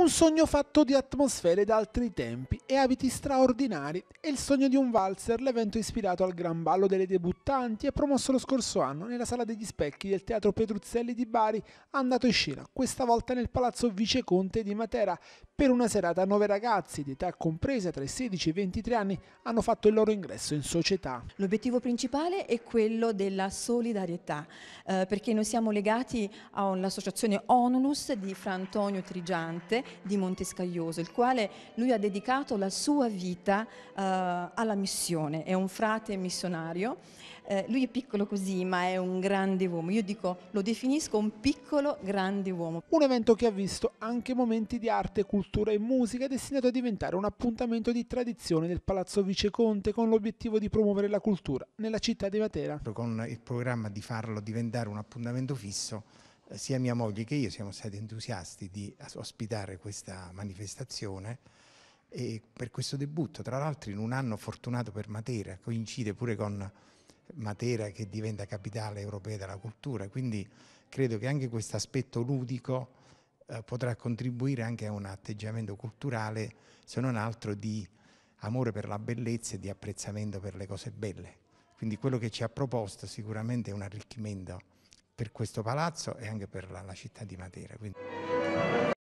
Un sogno fatto di atmosfere d'altri tempi e abiti straordinari è il sogno di un valzer, l'evento ispirato al Gran Ballo delle Debuttanti e promosso lo scorso anno nella Sala degli Specchi del Teatro Petruzzelli di Bari, andato in scena questa volta nel Palazzo Viceconte di Matera. Per una serata nove ragazzi di età compresa tra i 16 e i 23 anni hanno fatto il loro ingresso in società. L'obiettivo principale è quello della solidarietà, eh, perché noi siamo legati all'associazione ONUNUS di Fra Antonio Trigiante di Montescaglioso, il quale lui ha dedicato la sua vita eh, alla missione, è un frate missionario. Eh, lui è piccolo così, ma è un grande uomo. Io dico, lo definisco un piccolo grande uomo. Un evento che ha visto anche momenti di arte, cultura e musica destinato a diventare un appuntamento di tradizione del Palazzo Viceconte con l'obiettivo di promuovere la cultura nella città di Matera. Con il programma di farlo diventare un appuntamento fisso sia mia moglie che io siamo stati entusiasti di ospitare questa manifestazione e per questo debutto, tra l'altro in un anno fortunato per Matera, coincide pure con Matera che diventa capitale europea della cultura, quindi credo che anche questo aspetto ludico eh, potrà contribuire anche a un atteggiamento culturale, se non altro di amore per la bellezza e di apprezzamento per le cose belle. Quindi quello che ci ha proposto sicuramente è un arricchimento per questo palazzo e anche per la, la città di Matera. Quindi...